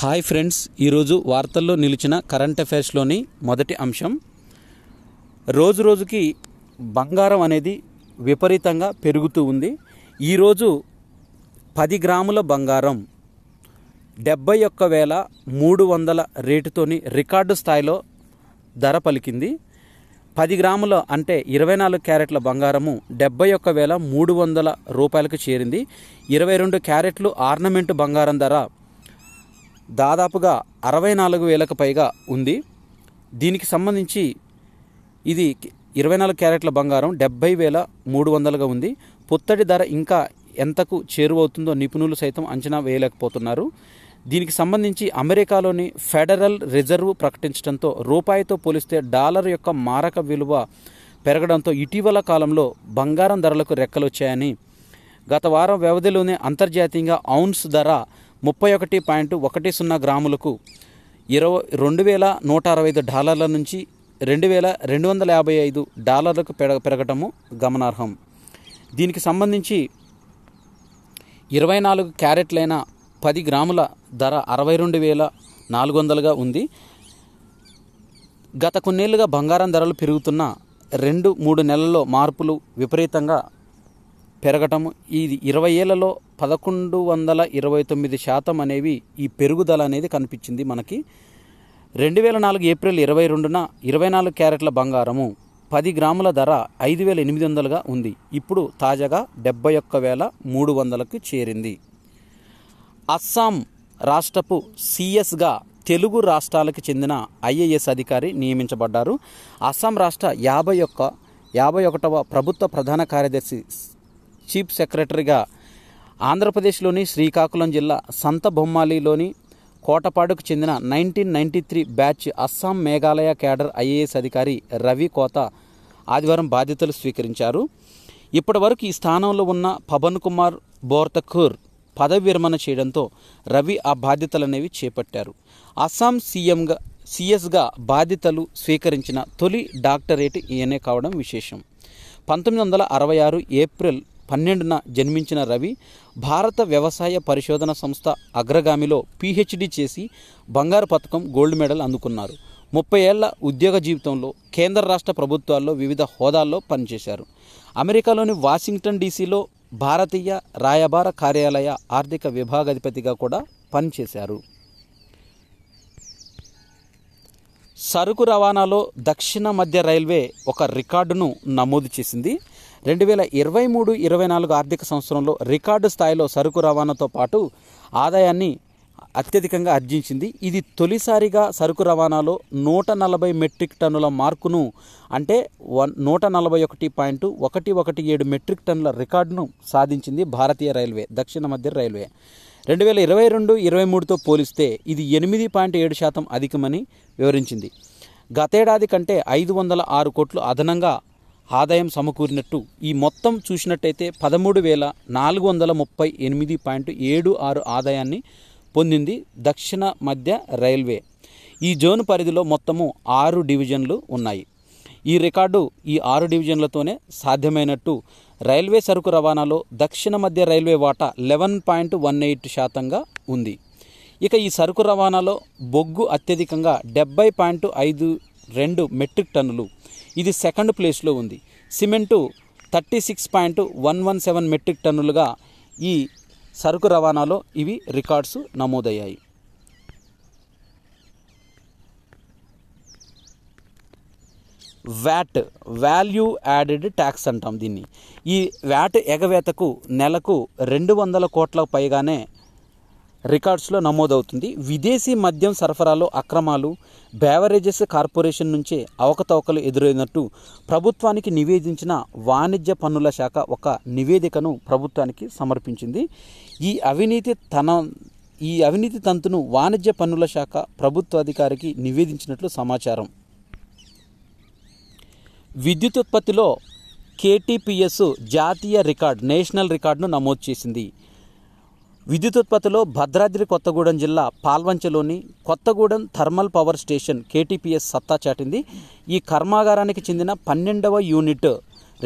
hi friends ఈరోజు వార్తల్లో నిలిచిన కరెంట్ అఫైర్స్లోని మొదటి అంశం రోజు రోజుకి బంగారం అనేది విపరీతంగా పెరుగుతూ ఉంది ఈరోజు పది గ్రాముల బంగారం డెబ్బై ఒక్క వేల మూడు వందల రేటుతోని రికార్డు స్థాయిలో ధర పలికింది పది గ్రాముల అంటే ఇరవై నాలుగు క్యారెట్ల బంగారము డెబ్బై ఒక్క వేల మూడు వందల రూపాయలకు చేరింది ఇరవై రెండు క్యారెట్లు ఆర్నమెంట్ బంగారం ధర దాదాపుగా అరవై నాలుగు వేలకు పైగా ఉంది దీనికి సంబంధించి ఇది ఇరవై నాలుగు క్యారెట్ల బంగారం డెబ్బై వేల మూడు వందలుగా ఉంది పుత్తడి ధర ఇంకా ఎంతకు చేరువవుతుందో నిపుణులు సైతం అంచనా వేయలేకపోతున్నారు దీనికి సంబంధించి అమెరికాలోని ఫెడరల్ రిజర్వ్ ప్రకటించడంతో రూపాయితో పోలిస్తే డాలర్ యొక్క మారక విలువ పెరగడంతో ఇటీవల కాలంలో బంగారం ధరలకు రెక్కలొచ్చాయని గత వారం వ్యవధిలోనే అంతర్జాతీయంగా ఔన్స్ ధర ముప్పై ఒకటి పాయింట్ ఒకటి సున్నా గ్రాములకు ఇరవై రెండు వేల నూట అరవై ఐదు డాలర్ల నుంచి రెండు వేల రెండు వందల యాభై ఐదు డాలర్లకు పెరగ పెరగటము గమనార్హం దీనికి సంబంధించి ఇరవై నాలుగు క్యారెట్లైన పది గ్రాముల ధర అరవై రెండు వేల నాలుగు వందలుగా ఉంది గత కొన్నేళ్లుగా బంగారం ధరలు పెరుగుతున్న రెండు మూడు నెలల్లో మార్పులు విపరీతంగా పెరగటం ఈ ఇరవై ఏళ్లలో పదకొండు వందల ఇరవై తొమ్మిది శాతం అనేవి ఈ పెరుగుదల అనేది కనిపించింది మనకి రెండు వేల నాలుగు ఏప్రిల్ ఇరవై రెండున ఇరవై నాలుగు క్యారెట్ల బంగారము పది గ్రాముల ధర ఐదు వేల ఎనిమిది వందలుగా ఉంది ఇప్పుడు తాజాగా డెబ్బై ఒక్క వేల మూడు వందలకు చేరింది అస్సాం రాష్ట్రపు సిఎస్గా తెలుగు రాష్ట్రాలకు చెందిన ఐఏఎస్ అధికారి నియమించబడ్డారు అస్సాం రాష్ట్ర యాభై ఒక్క యాభై ఒకటవ ప్రభుత్వ ప్రధాన కార్యదర్శి చీఫ్ సెక్రటరీగా ఆంధ్రప్రదేశ్లోని శ్రీకాకుళం జిల్లా సంత బొమ్మాలిలోని కోటపాడుకు చెందిన nineteen ninety three batch Assam Meghalaya cadre IAS అధికారి రవి కోత ఆదివారం బాధ్యతలు స్వీకరించారు ఇప్పటివరకు ఈ స్థానంలో ఉన్న పవన్ కుమార్ బోర్తఖూర్ పదవి విరమణ చేయడంతో రవి ఆ బాధ్యతలనేవి చేపట్టారు అస్సాం సీఎంగా సీఎస్గా బాధ్యతలు స్వీకరించిన తొలి డాక్టరేట్ ఈయనే కావడం విశేషం పంతొమ్మిది వందల అరవై ఆరు ఏప్రిల్ పన్నెండున జన్మించిన రవి భారత వ్యవసాయ పరిశోధన సంస్థ అగ్రగామిలో పీహెచ్డీ చేసి బంగారు పథకం గోల్డ్ మెడల్ అందుకున్నారు ముప్పై ఏళ్ల ఉద్యోగ జీవితంలో కేంద్ర రాష్ట్ర ప్రభుత్వాల్లో వివిధ హోదాల్లో పనిచేశారు అమెరికాలోని వాషింగ్టన్ డీసీలో భారతీయ రాయబార కార్యాలయ ఆర్థిక విభాగాధిపతిగా కూడా పనిచేశారు సరుకు రవాణాలో దక్షిణ మధ్య రైల్వే ఒక రికార్డును నమోదు చేసింది రెండు వేల ఇరవై మూడు ఇరవై నాలుగు ఆర్థిక సంవత్సరంలో రికార్డు స్థాయిలో సరుకు రవాణాతో పాటు ఆదాయాన్ని అత్యధికంగా ఆర్జించింది ఇది తొలిసారిగా సరుకు రవాణాలో నూట నలభై మెట్రిక్ టన్నుల మార్కును అంటే వన్ నూట నలభై ఒకటి పాయింట్ ఒకటి ఒకటి ఏడు మెట్రిక్ టన్నుల రికార్డును సాధించింది భారతీయ రైల్వే దక్షిణ మధ్య రైల్వే రెండు వేల ఇరవై రెండు ఇరవై మూడుతో పోలిస్తే ఇది ఎనిమిది పాయింట్ ఏడు శాతం అధికమని వివరించింది గతేడాది కంటే ఐదు వందల ఆరు కోట్లు అదనంగా ఆదాయం సమకూరినట్టు ఈ మొత్తం చూసినట్టయితే పదమూడు వేల నాలుగు వందల ముప్పై ఎనిమిది పాయింట్ ఏడు ఆరు ఆదాయాన్ని పొందింది దక్షిణ మధ్య రైల్వే ఈ జోన్ పరిధిలో మొత్తము ఆరు డివిజన్లు ఉన్నాయి ఈ రికార్డు ఈ ఆరు డివిజన్లతోనే సాధ్యమైనట్టు రైల్వే సరుకు రవాణాలో దక్షిణ మధ్య రైల్వే వాటా లెవెన్ పాయింట్ వన్ ఎయిట్ శాతంగా ఉంది ఇక ఈ సరుకు రవాణాలో బొగ్గు అత్యధికంగా డెబ్బై పాయింట్ ఐదు రెండు మెట్రిక్ టన్నులు ఇది సెకండ్ ప్లేస్లో ఉంది cement thirty six point one one seven metric టన్నులుగా ఈ సరుకు రవాణాలో ఇవి రికార్డ్స్ నమోదయ్యాయి వ్యాట్ వాల్యూ యాడెడ్ ట్యాక్స్ అంటాం దీన్ని ఈ వ్యాట్ ఎగవేతకు నెలకు రెండు వందల కోట్ల పైగానే రికార్డ్స్లో నమోదవుతుంది విదేశీ మద్యం సరఫరాలో అక్రమాలు బేవరేజెస్ కార్పొరేషన్ నుంచే అవకతవకలు ఎదురైనట్టు ప్రభుత్వానికి నివేదించిన వాణిజ్య పన్నుల శాఖ ఒక నివేదికను ప్రభుత్వానికి సమర్పించింది ఈ అవినీతి తన ఈ అవినీతి తంతును వాణిజ్య పన్నుల శాఖ ప్రభుత్వ అధికారికి నివేదించినట్లు సమాచారం విద్యుత్ ఉత్పత్తిలో కేటీపీఎస్ జాతీయ రికార్డ్ నేషనల్ రికార్డును నమోదు చేసింది విద్యుత్ ఉత్పత్తిలో భద్రాద్రి కొత్తగూడెం జిల్లా పాల్వంచలోని Kothagudem thermal power station KTPS సత్తా చాటింది ఈ కర్మాగారానికి చెందిన పన్నెండవ యూనిట్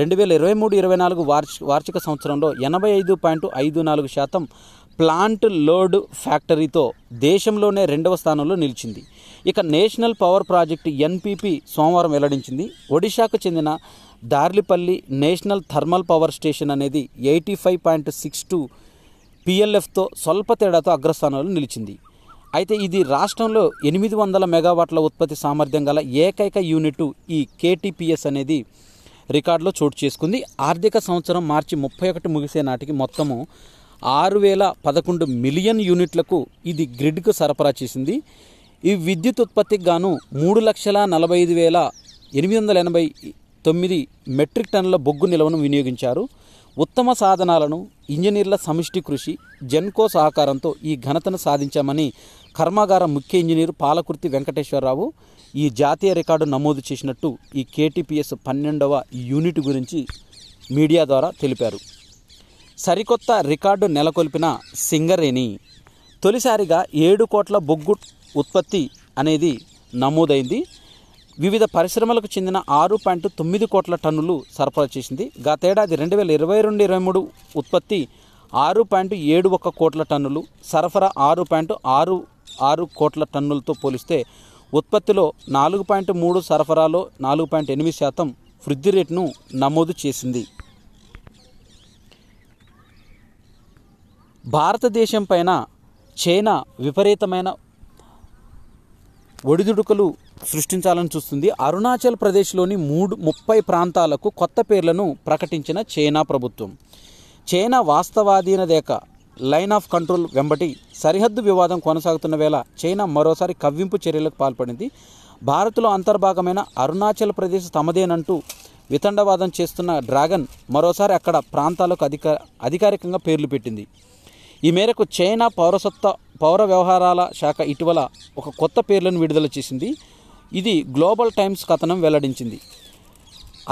రెండు వేల ఇరవై మూడు ఇరవై నాలుగు వార్షి వార్షిక సంవత్సరంలో ఎనభై ఐదు పాయింట్ ఐదు నాలుగు శాతం ప్లాంట్ లోడ్ ఫ్యాక్టరీతో దేశంలోనే రెండవ స్థానంలో నిలిచింది ఇక నేషనల్ పవర్ ప్రాజెక్టు ఎన్పిపి సోమవారం వెల్లడించింది ఒడిశాకు చెందిన Darlipalli national thermal power station అనేది eighty five point six two పిఎల్ఎఫ్తో స్వల్ప తేడాతో అగ్రస్థానంలో నిలిచింది అయితే ఇది రాష్ట్రంలో ఎనిమిది వందల మెగావాట్ల ఉత్పత్తి సామర్థ్యం గల ఏకైక యూనిట్ ఈ కేటీపీఎస్ అనేది రికార్డులో చోటు చేసుకుంది ఆర్థిక సంవత్సరం మార్చి ముప్పై ఒకటి ముగిసే నాటికి మొత్తము ఆరు వేల పదకొండు మిలియన్ యూనిట్లకు ఇది గ్రిడ్కు సరఫరా చేసింది ఈ విద్యుత్ ఉత్పత్తికి గాను మూడు లక్షల నలభై ఐదు వేల ఎనిమిది వందల ఎనభై తొమ్మిది మెట్రిక్ టన్నుల బొగ్గు నిల్వను వినియోగించారు ఉత్తమ సాధనాలను ఇంజనీర్ల సమిష్టి కృషి జెన్కో సహకారంతో ఈ ఘనతను సాధించామని కర్మాగారం ముఖ్య ఇంజనీర్ పాలకుర్తి వెంకటేశ్వరరావు ఈ జాతీయ రికార్డు నమోదు చేసినట్టు ఈ కేటీపీఎస్ పన్నెండవ యూనిట్ గురించి మీడియా ద్వారా తెలిపారు సరికొత్త రికార్డు నెలకొల్పిన సింగరేణి తొలిసారిగా ఏడు కోట్ల బొగ్గు ఉత్పత్తి అనేది నమోదైంది వివిధ పరిశ్రమలకు చెందిన ఆరు పాయింట్ తొమ్మిది కోట్ల టన్నులు సరఫరా చేసింది గతేడాది రెండు వేల ఇరవై రెండు ఇరవై మూడు ఉత్పత్తి ఆరు పాయింట్ ఏడు ఒక కోట్ల టన్నులు సరఫరా ఆరు పాయింట్ ఆరు ఆరు కోట్ల టన్నులతో పోలిస్తే ఉత్పత్తిలో నాలుగు పాయింట్ మూడు సరఫరాలో నాలుగు పాయింట్ ఎనిమిది శాతం వృద్ధి రేటును నమోదు చేసింది భారతదేశం పైన చైనా విపరీతమైన ఒడిదుడుకులు సృష్టించాలని చూస్తుంది అరుణాచల్ ప్రదేశ్లోని మూడు ముప్పై ప్రాంతాలకు కొత్త పేర్లను ప్రకటించిన చైనా ప్రభుత్వం చైనా వాస్తవాధీన దేక లైన్ ఆఫ్ కంట్రోల్ వెంబటి సరిహద్దు వివాదం కొనసాగుతున్న వేళ చైనా మరోసారి కవ్వింపు చర్యలకు పాల్పడింది భారత్లో అంతర్భాగమైన అరుణాచల్ ప్రదేశ్ తమదేనంటూ వితండవాదం చేస్తున్న డ్రాగన్ మరోసారి అక్కడ ప్రాంతాలకు అధిక అధికారికంగా పేర్లు పెట్టింది ఈ మేరకు చైనా పౌరసత్వ పౌర వ్యవహారాల శాఖ ఇటీవల ఒక కొత్త పేర్లను విడుదల చేసింది ఇది గ్లోబల్ టైమ్స్ కథనం వెల్లడించింది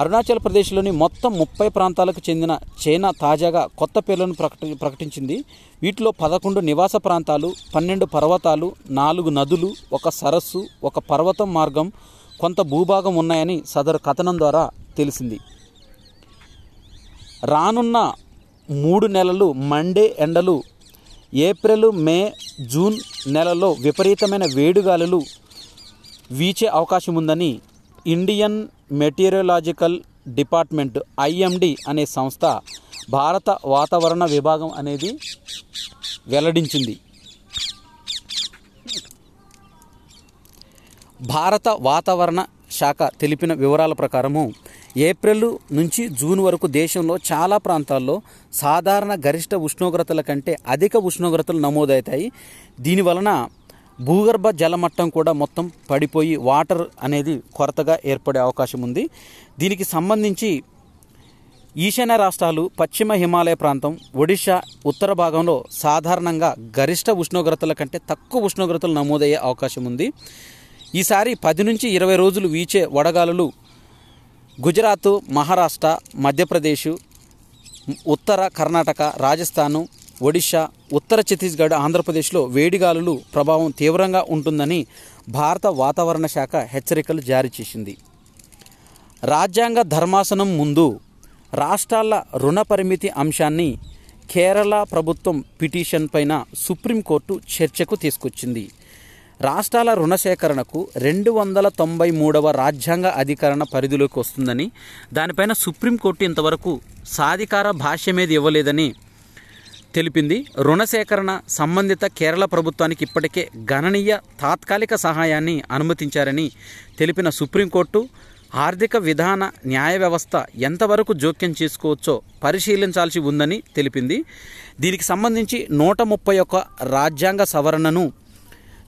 అరుణాచల్ ప్రదేశ్లోని మొత్తం ముప్పై ప్రాంతాలకు చెందిన చైనా తాజాగా కొత్త పేర్లను ప్రకటి ప్రకటించింది వీటిలో పదకొండు నివాస ప్రాంతాలు పన్నెండు పర్వతాలు నాలుగు నదులు ఒక సరస్సు ఒక పర్వతం మార్గం కొంత భూభాగం ఉన్నాయని సదరు కథనం ద్వారా తెలిసింది రానున్న మూడు నెలలు మండే ఎండలు ఏప్రిల్ మే జూన్ నెలలో విపరీతమైన వేడుగాలులు వీచే అవకాశం ఉందని ఇండియన్ మెటీరియలాజికల్ డిపార్ట్మెంట్ ఐఎండి అనే సంస్థ భారత వాతావరణ విభాగం అనేది వెల్లడించింది భారత వాతావరణ శాఖ తెలిపిన వివరాల ప్రకారము ఏప్రిల్ నుంచి జూన్ వరకు దేశంలో చాలా ప్రాంతాల్లో సాధారణ గరిష్ట ఉష్ణోగ్రతల కంటే అధిక ఉష్ణోగ్రతలు నమోదవుతాయి దీనివలన భూగర్భ జలమట్టం కూడా మొత్తం పడిపోయి వాటర్ అనేది కొరతగా ఏర్పడే అవకాశం ఉంది దీనికి సంబంధించి ఈశాన్య రాష్ట్రాలు పశ్చిమ హిమాలయ ప్రాంతం ఒడిశా ఉత్తర భాగంలో సాధారణంగా గరిష్ట ఉష్ణోగ్రతల కంటే తక్కువ ఉష్ణోగ్రతలు నమోదయ్యే అవకాశం ఉంది ఈసారి పది నుంచి ఇరవై రోజులు వీచే వడగాలులు గుజరాత్ మహారాష్ట్ర మధ్యప్రదేశ్ ఉత్తర కర్ణాటక రాజస్థాను ఒడిశా ఉత్తర ఛత్తీస్గఢ్ ఆంధ్రప్రదేశ్లో వేడిగాలులు ప్రభావం తీవ్రంగా ఉంటుందని భారత వాతావరణ శాఖ హెచ్చరికలు జారీ చేసింది రాజ్యాంగ ధర్మాసనం ముందు రాష్ట్రాల రుణ పరిమితి అంశాన్ని కేరళ ప్రభుత్వం పిటిషన్ పైన సుప్రీంకోర్టు చర్చకు తీసుకొచ్చింది రాష్ట్రాల రుణ సేకరణకు రెండు వందల తొంభై మూడవ రాజ్యాంగ అధికరణ పరిధిలోకి వస్తుందని దానిపైన సుప్రీంకోర్టు ఇంతవరకు సాధికార భాష్యమేది ఇవ్వలేదని తెలిపింది రుణ సేకరణ సంబంధిత కేరళ ప్రభుత్వానికి ఇప్పటికే గణనీయ తాత్కాలిక సహాయాన్ని అనుమతించారని తెలిపిన సుప్రీంకోర్టు ఆర్థిక విధాన న్యాయ వ్యవస్థ ఎంతవరకు జోక్యం చేసుకోవచ్చో పరిశీలించాల్సి ఉందని తెలిపింది దీనికి సంబంధించి నూట ముప్పై ఒక్క రాజ్యాంగ సవరణను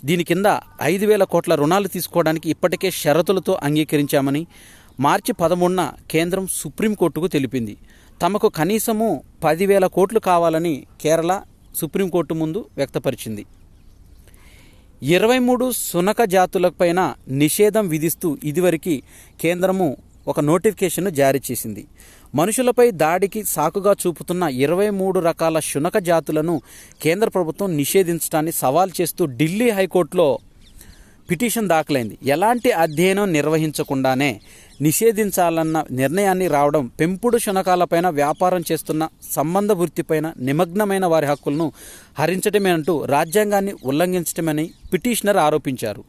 దీని కింద ఐదు వేల కోట్ల రుణాలు తీసుకోవడానికి ఇప్పటికే షరతులతో అంగీకరించామని మార్చి పదమూడున కేంద్రం సుప్రీంకోర్టుకు తెలిపింది తమకు కనీసము పదివేల కోట్లు కావాలని కేరళ సుప్రీంకోర్టు ముందు వ్యక్తపరిచింది ఇరవై మూడు సునక జాతులపైన నిషేధం విధిస్తూ ఇదివరకు కేంద్రము ఒక నోటిఫికేషన్ను జారీ చేసింది మనుషులపై దాడికి సాకుగా చూపుతున్న ఇరవై మూడు రకాల శునక జాతులను కేంద్ర ప్రభుత్వం నిషేధించడాన్ని సవాల్ చేస్తూ ఢిల్లీ హైకోర్టులో పిటిషన్ దాఖలైంది ఎలాంటి అధ్యయనం నిర్వహించకుండానే నిషేధించాలన్న నిర్ణయాన్ని రావడం పెంపుడు శునకాలపైన వ్యాపారం చేస్తున్న సంబంధ వృత్తిపైన నిమగ్నమైన వారి హక్కులను అంటూ రాజ్యాంగాన్ని ఉల్లంఘించడమని పిటిషనర్ ఆరోపించారు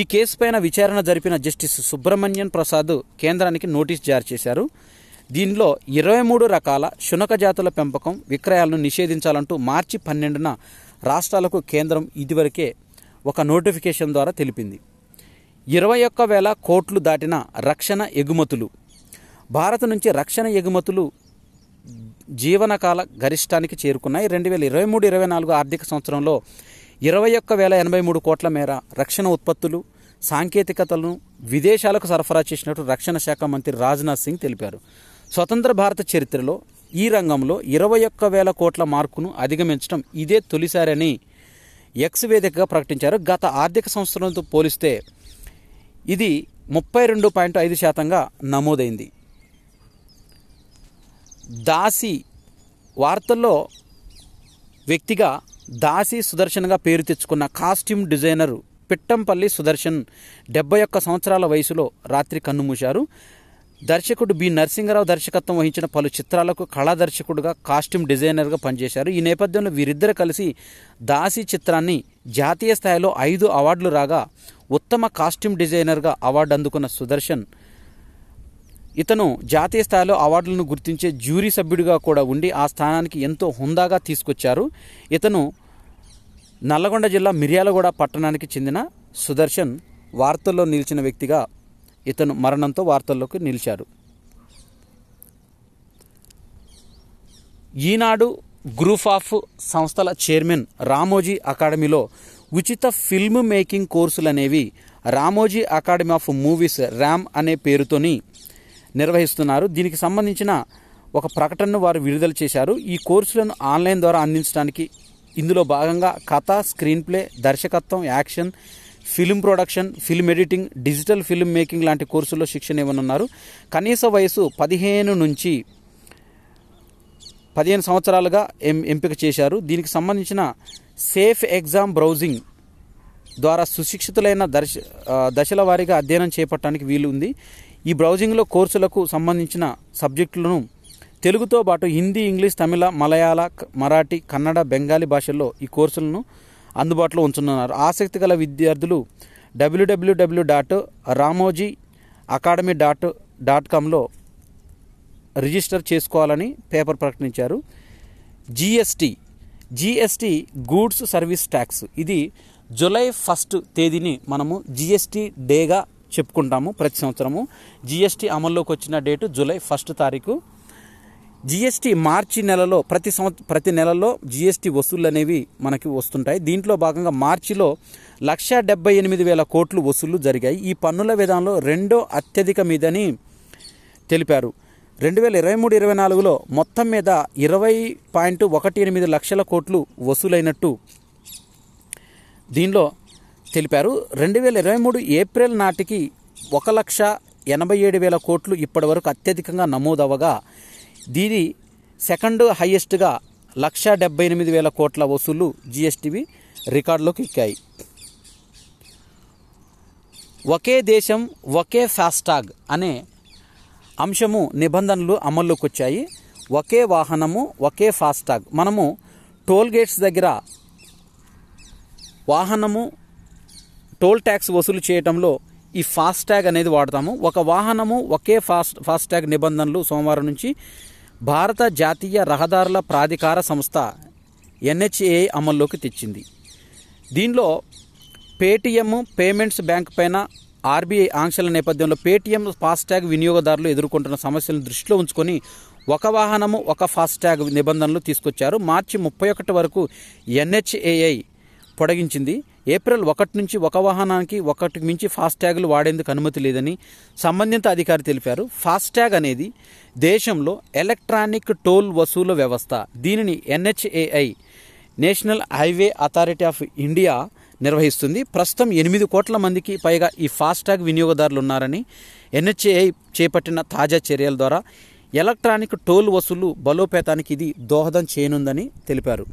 ఈ కేసుపైన విచారణ జరిపిన జస్టిస్ సుబ్రహ్మణ్యన్ ప్రసాద్ కేంద్రానికి నోటీస్ జారీ చేశారు దీనిలో ఇరవై మూడు రకాల శునక జాతుల పెంపకం విక్రయాలను నిషేధించాలంటూ మార్చి పన్నెండున రాష్ట్రాలకు కేంద్రం ఇదివరకే ఒక నోటిఫికేషన్ ద్వారా తెలిపింది ఇరవై ఒక్క వేల కోట్లు దాటిన రక్షణ ఎగుమతులు భారత్ నుంచి రక్షణ ఎగుమతులు జీవనకాల గరిష్టానికి చేరుకున్నాయి రెండు వేల ఇరవై మూడు ఇరవై నాలుగు ఆర్థిక సంవత్సరంలో ఇరవై ఒక్క వేల ఎనభై మూడు కోట్ల మేర రక్షణ ఉత్పత్తులు సాంకేతికతలను విదేశాలకు సరఫరా చేసినట్టు రక్షణ శాఖ మంత్రి రాజ్నాథ్ సింగ్ తెలిపారు స్వతంత్ర భారత చరిత్రలో ఈ రంగంలో ఇరవై ఒక్క వేల కోట్ల మార్కును అధిగమించడం ఇదే తొలిసారని ఎక్స్ వేదికగా ప్రకటించారు గత ఆర్థిక సంవత్సరంతో పోలిస్తే ఇది ముప్పై రెండు పాయింట్ ఐదు శాతంగా నమోదైంది దాసి వార్తల్లో వ్యక్తిగా దాసి సుదర్శన్గా పేరు తెచ్చుకున్న కాస్ట్యూమ్ డిజైనరు పిట్టంపల్లి సుదర్శన్ డెబ్బై ఒక్క సంవత్సరాల వయసులో రాత్రి కన్నుమూశారు దర్శకుడు బి నరసింహరావు దర్శకత్వం వహించిన పలు చిత్రాలకు కళా దర్శకుడుగా కాస్ట్యూమ్ డిజైనర్గా పనిచేశారు ఈ నేపథ్యంలో వీరిద్దరు కలిసి దాసి చిత్రాన్ని జాతీయ స్థాయిలో ఐదు అవార్డులు రాగా ఉత్తమ కాస్ట్యూమ్ డిజైనర్గా అవార్డు అందుకున్న సుదర్శన్ ఇతను జాతీయ స్థాయిలో అవార్డులను గుర్తించే జ్యూరీ సభ్యుడిగా కూడా ఉండి ఆ స్థానానికి ఎంతో హుందాగా తీసుకొచ్చారు ఇతను నల్లగొండ జిల్లా మిర్యాలగూడ పట్టణానికి చెందిన సుదర్శన్ వార్తల్లో నిలిచిన వ్యక్తిగా ఇతను మరణంతో వార్తల్లోకి నిలిచారు ఈనాడు గ్రూప్ ఆఫ్ సంస్థల చైర్మన్ రామోజీ అకాడమీలో ఉచిత ఫిల్మ్ మేకింగ్ కోర్సులు అనేవి Ramoji academy of movies RAM అనే పేరుతోని నిర్వహిస్తున్నారు దీనికి సంబంధించిన ఒక ప్రకటనను వారు విడుదల చేశారు ఈ కోర్సులను ఆన్లైన్ ద్వారా అందించడానికి ఇందులో భాగంగా కథ స్క్రీన్ ప్లే దర్శకత్వం action film production film editing digital film making లాంటి కోర్సుల్లో శిక్షణ ఇవ్వనున్నారు కనీస వయసు పదిహేను నుంచి పదిహేను సంవత్సరాలుగా ఎం ఎంపిక చేశారు దీనికి సంబంధించిన సేఫ్ ఎగ్జామ్ బ్రౌజింగ్ ద్వారా సుశిక్షితులైన దర్శ దశల వారీగా అధ్యయనం చేపట్టడానికి వీలు ఉంది ఈ బ్రౌజింగ్లో కోర్సులకు సంబంధించిన సబ్జెక్టులను తెలుగుతో పాటు హిందీ ఇంగ్లీష్ తమిళ మలయాళ మరాఠీ కన్నడ బెంగాలీ భాషల్లో ఈ కోర్సులను అందుబాటులో ఉంచున్నారు ఆసక్తి గల విద్యార్థులు డబ్ల్యూడబ్ల్యూడబ్ల్యూ dot Ramoji academy dot dot కామ్లో రిజిస్టర్ చేసుకోవాలని పేపర్ ప్రకటించారు GST GST goods service tax ఇది జూలై ఫస్ట్ తేదీని మనము జిఎస్టీ డేగా చెప్పుకుంటాము ప్రతి సంవత్సరము జిఎస్టీ అమల్లోకి వచ్చిన డేటు జూలై ఫస్ట్ తారీఖు జిఎస్టీ మార్చి నెలలో ప్రతి సంవత్సరం ప్రతి నెలలో జిఎస్టీ వసూళ్లు అనేవి మనకి వస్తుంటాయి దీంట్లో భాగంగా మార్చిలో లక్ష డెబ్బై ఎనిమిది వేల కోట్లు వసూళ్లు జరిగాయి ఈ పన్నుల విధానంలో రెండో అత్యధిక మీదని తెలిపారు రెండు వేల ఇరవై మూడు ఇరవై నాలుగులో మొత్తం మీద ఇరవై పాయింట్ ఒకటి ఎనిమిది లక్షల కోట్లు వసూలైనట్టు దీనిలో తెలిపారు రెండు వేల ఇరవై మూడు ఏప్రిల్ నాటికి ఒక లక్ష ఎనభై ఏడు వేల కోట్లు ఇప్పటివరకు అత్యధికంగా నమోదవగా దీని సెకండ్ హైయెస్ట్గా లక్ష డెబ్బై ఎనిమిది వేల కోట్ల వసూలు జిఎస్టీవి రికార్డులోకి ఎక్కాయి ఒకే దేశం ఒకే ఫాస్టాగ్ అనే అంశము నిబంధనలు అమల్లోకి వచ్చాయి ఒకే వాహనము ఒకే ఫాస్టాగ్ మనము టోల్ గేట్స్ దగ్గర వాహనము టోల్ ట్యాక్స్ వసూలు చేయటంలో ఈ ఫాస్టాగ్ అనేది వాడతాము ఒక వాహనము ఒకే ఫాస్ట్ ఫాస్టాగ్ నిబంధనలు సోమవారం నుంచి భారత జాతీయ రహదారుల ప్రాధికార సంస్థ ఎన్హెచ్ఏ అమల్లోకి తెచ్చింది దీనిలో పేటీఎం పేమెంట్స్ బ్యాంక్ పైన ఆర్బీఐ ఆంక్షల నేపథ్యంలో పేటీఎం ఫాస్టాగ్ వినియోగదారులు ఎదుర్కొంటున్న సమస్యలను దృష్టిలో ఉంచుకొని ఒక వాహనము ఒక ఫాస్టాగ్ నిబంధనలు తీసుకొచ్చారు మార్చి ముప్పై ఒకటి వరకు ఎన్హెచ్ఏఐ పొడిగించింది ఏప్రిల్ ఒకటి నుంచి ఒక వాహనానికి ఒకటికి మించి ఫాస్ట్యాగ్లు వాడేందుకు అనుమతి లేదని సంబంధిత అధికారి తెలిపారు ఫాస్ట్యాగ్ అనేది దేశంలో ఎలక్ట్రానిక్ టోల్ వసూలు వ్యవస్థ దీనిని NHAI national highway authority of India నిర్వహిస్తుంది ప్రస్తుతం ఎనిమిది కోట్ల మందికి పైగా ఈ ఫాస్ట్యాగ్ వినియోగదారులు ఉన్నారని ఎన్హెచ్ఏఐ చేపట్టిన తాజా చర్యల ద్వారా ఎలక్ట్రానిక్ టోల్ వసూలు బలోపేతానికి ఇది దోహదం చేయనుందని తెలిపారు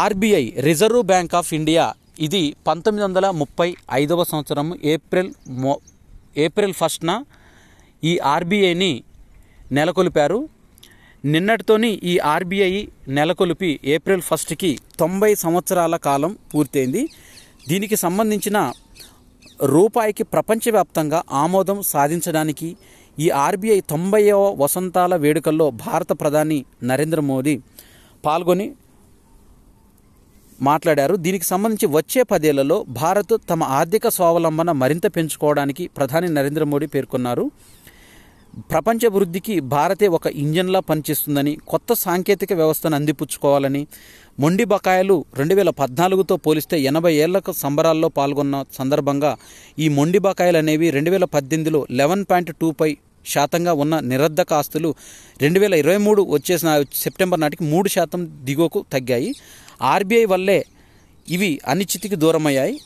RBI reserve bank of India ఇది పంతొమ్మిది వందల ముప్పై ఐదవ సంవత్సరం ఏప్రిల్ మో ఏప్రిల్ ఫస్ట్న ఈ ఆర్బీఐని నెలకొల్పారు నిన్నటితోని ఈ ఆర్బీఐ నెలకొల్పి ఏప్రిల్ ఫస్ట్కి తొంభై సంవత్సరాల కాలం పూర్తయింది దీనికి సంబంధించిన రూపాయికి ప్రపంచవ్యాప్తంగా ఆమోదం సాధించడానికి ఈ ఆర్బీఐ తొంభైవ వసంతాల వేడుకల్లో భారత ప్రధాని నరేంద్ర మోదీ పాల్గొని మాట్లాడారు దీనికి సంబంధించి వచ్చే పదేళ్లలో భారత్ తమ ఆర్థిక స్వావలంబన మరింత పెంచుకోవడానికి ప్రధాని నరేంద్ర మోడీ పేర్కొన్నారు ప్రపంచ వృద్ధికి భారతే ఒక ఇంజన్లా పనిచేస్తుందని కొత్త సాంకేతిక వ్యవస్థను అందిపుచ్చుకోవాలని మొండి బకాయిలు రెండు వేల పద్నాలుగుతో పోలిస్తే ఎనభై ఏళ్లకు సంబరాల్లో పాల్గొన్న సందర్భంగా ఈ మొండి బకాయిలు అనేవి రెండు వేల పద్దెనిమిదిలో లెవెన్ పాయింట్ టూ పై శాతంగా ఉన్న నిరర్ధక ఆస్తులు రెండు వేల ఇరవై మూడు వచ్చేసిన సెప్టెంబర్ నాటికి మూడు శాతం దిగువకు తగ్గాయి ఆర్బీఐ వల్లే ఇవి అనిశ్చితికి దూరమయ్యాయి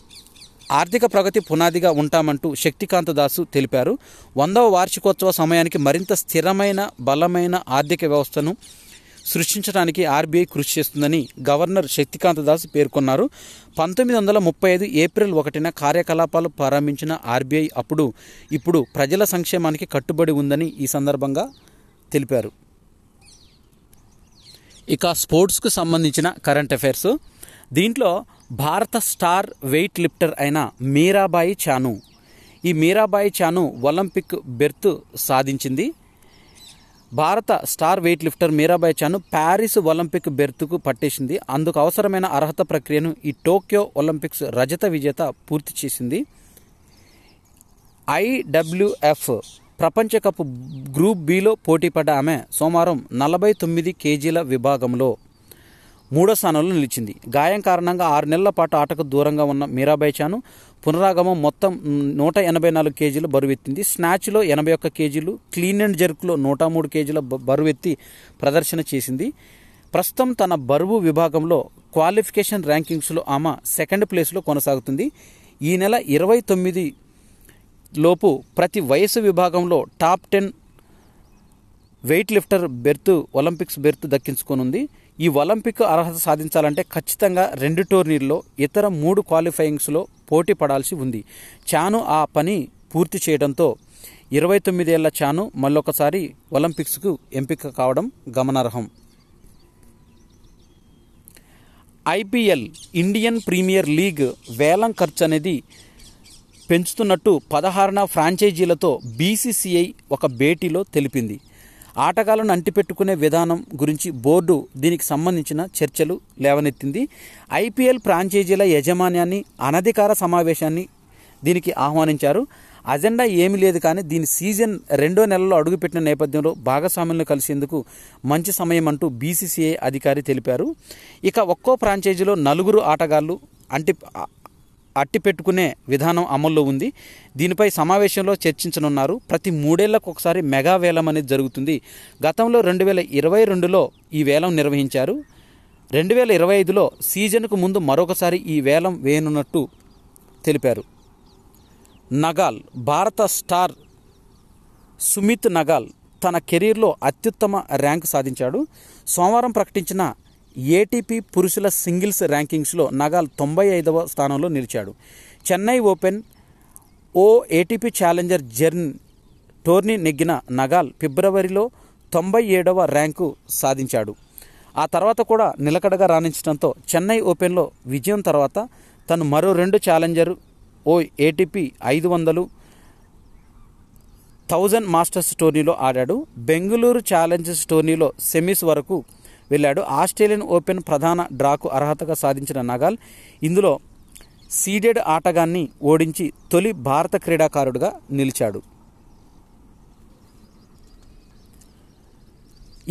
ఆర్థిక ప్రగతి పునాదిగా ఉంటామంటూ శక్తికాంత దాసు తెలిపారు వందవ వార్షికోత్సవ సమయానికి మరింత స్థిరమైన బలమైన ఆర్థిక వ్యవస్థను సృష్టించడానికి ఆర్బీఐ కృషి చేస్తుందని గవర్నర్ శక్తికాంత దాస్ పేర్కొన్నారు పంతొమ్మిది వందల ముప్పై ఐదు ఏప్రిల్ ఒకటిన కార్యకలాపాలు ప్రారంభించిన ఆర్బీఐ అప్పుడు ఇప్పుడు ప్రజల సంక్షేమానికి కట్టుబడి ఉందని ఈ సందర్భంగా తెలిపారు ఇక స్పోర్ట్స్కు సంబంధించిన కరెంట్ అఫైర్స్ దీంట్లో భారత స్టార్ వెయిట్ లిఫ్టర్ అయిన మీరాబాయి చాను ఈ మీరాబాయి చాను ఒలింపిక్ బెర్త్ సాధించింది భారత star weight lifter Mirabai Chanu Paris olympic బెర్త్కు పట్టేసింది అందుకు అవసరమైన అర్హత ప్రక్రియను ఈ టోక్యో ఒలింపిక్స్ రజత విజేత పూర్తి చేసింది ఐడబ్ల్యూఎఫ్ ప్రపంచకప్ గ్రూప్ బిలో పోటీపడ్డ ఆమె సోమవారం నలభై తొమ్మిది కేజీల విభాగంలో మూడో స్థానంలో నిలిచింది గాయం కారణంగా ఆరు నెలల పాటు ఆటకు దూరంగా ఉన్న చాను పునరాగమం మొత్తం నూట ఎనభై నాలుగు కేజీలు బరువెత్తింది స్నాచ్లో ఎనభై ఒక్క కేజీలు క్లీన్ అండ్ జర్క్లో నూట మూడు కేజీల బరువెత్తి ప్రదర్శన చేసింది ప్రస్తుతం తన బరువు విభాగంలో క్వాలిఫికేషన్ ర్యాంకింగ్స్లో ఆమె సెకండ్ ప్లేస్లో కొనసాగుతుంది ఈ నెల ఇరవై తొమ్మిది లోపు ప్రతి వయసు విభాగంలో top ten weight lifter berth olympics berth దక్కించుకోనుంది ఈ ఒలింపిక్ అర్హత సాధించాలంటే ఖచ్చితంగా రెండు టోర్నీల్లో ఇతర మూడు క్వాలిఫైయింగ్స్లో పోటీ పడాల్సి ఉంది చాను ఆ పని పూర్తి చేయడంతో ఇరవై తొమ్మిదేళ్ల చాను మళ్ళొకసారి ఒలింపిక్స్కు ఎంపిక కావడం గమనార్హం ఐపీఎల్ ఇండియన్ ప్రీమియర్ లీగ్ వేలం ఖర్చు అనేది పెంచుతున్నట్టు పదహారున ఫ్రాంచైజీలతో బీసీసీఐ ఒక భేటీలో తెలిపింది ఆటగాళ్లను అంటిపెట్టుకునే విధానం గురించి బోర్డు దీనికి సంబంధించిన చర్చలు లేవనెత్తింది ఐపీఎల్ ఫ్రాంచైజీల యజమాన్యాన్ని అనధికార సమావేశాన్ని దీనికి ఆహ్వానించారు అజెండా ఏమీ లేదు కానీ దీని సీజన్ రెండో నెలలో అడుగుపెట్టిన నేపథ్యంలో భాగస్వాములను కలిసేందుకు మంచి సమయం అంటూ బీసీసీఐ అధికారి తెలిపారు ఇక ఒక్కో ఫ్రాంచైజీలో నలుగురు ఆటగాళ్లు అంటి అట్టి పెట్టుకునే విధానం అమల్లో ఉంది దీనిపై సమావేశంలో చర్చించనున్నారు ప్రతి మూడేళ్లకు ఒకసారి మెగా వేలం అనేది జరుగుతుంది గతంలో రెండు వేల ఇరవై రెండులో ఈ వేలం నిర్వహించారు రెండు వేల ఇరవై ఐదులో సీజన్కు ముందు మరొకసారి ఈ వేలం వేయనున్నట్టు తెలిపారు నగాల్ భారత స్టార్ సుమిత్ నగాల్ తన కెరీర్లో అత్యుత్తమ ర్యాంక్ సాధించాడు సోమవారం ప్రకటించిన ఏటీపీ పురుషుల సింగిల్స్ ర్యాంకింగ్స్లో నగాల్ తొంభై ఐదవ స్థానంలో నిలిచాడు చెన్నై ఓపెన్ ఓ ఏటీపీ ఛాలెంజర్ జర్న్ టోర్నీ నెగ్గిన నగాల్ ఫిబ్రవరిలో తొంభై ఏడవ ర్యాంకు సాధించాడు ఆ తర్వాత కూడా నిలకడగా రాణించడంతో చెన్నై ఓపెన్లో విజయం తర్వాత తను మరో రెండు ఛాలెంజర్ ఓ ఏటీపీ ఐదు వందలు థౌజండ్ మాస్టర్స్ టోర్నీలో ఆడాడు బెంగళూరు ఛాలెంజర్స్ టోర్నీలో సెమీస్ వరకు వెళ్ళాడు ఆస్ట్రేలియన్ ఓపెన్ ప్రధాన డ్రాకు అర్హతగా సాధించిన నగాల్ ఇందులో సీడెడ్ ఆటగాన్ని ఓడించి తొలి భారత క్రీడాకారుడుగా నిలిచాడు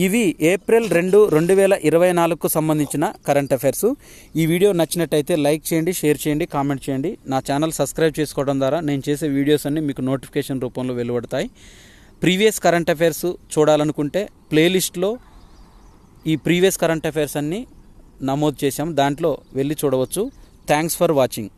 ఇవి ఏప్రిల్ రెండు రెండు వేల ఇరవై నాలుగుకు సంబంధించిన కరెంట్ అఫైర్స్ ఈ వీడియో నచ్చినట్టయితే లైక్ చేయండి షేర్ చేయండి కామెంట్ చేయండి నా ఛానల్ సబ్స్క్రైబ్ చేసుకోవడం ద్వారా నేను చేసే వీడియోస్ అన్నీ మీకు నోటిఫికేషన్ రూపంలో వెలువడతాయి ప్రీవియస్ కరెంట్ అఫైర్స్ చూడాలనుకుంటే ప్లేలిస్ట్లో ఈ ప్రీవియస్ కరెంట్ అఫైర్స్ అన్నీ నమోదు చేశాం దాంట్లో వెళ్ళి చూడవచ్చు థ్యాంక్స్ ఫర్ వాచింగ్